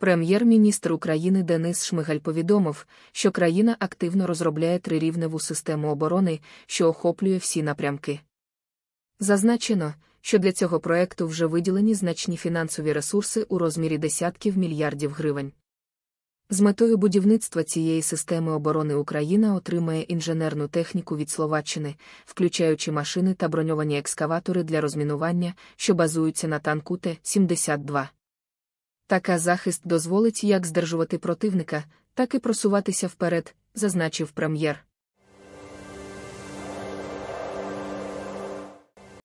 Прем'єр-міністр України Денис Шмигаль повідомив, що країна активно розробляє трирівневу систему оборони, що охоплює всі напрямки. Зазначено, що для цього проекту вже виділені значні фінансові ресурси у розмірі десятків мільярдів гривень. З метою будівництва цієї системи оборони Україна отримає інженерну техніку від Словаччини, включаючи машини та броньовані екскаватори для розмінування, що базуються на танку Т-72. Така захист дозволить як здержувати противника, так і просуватися вперед, зазначив прем'єр.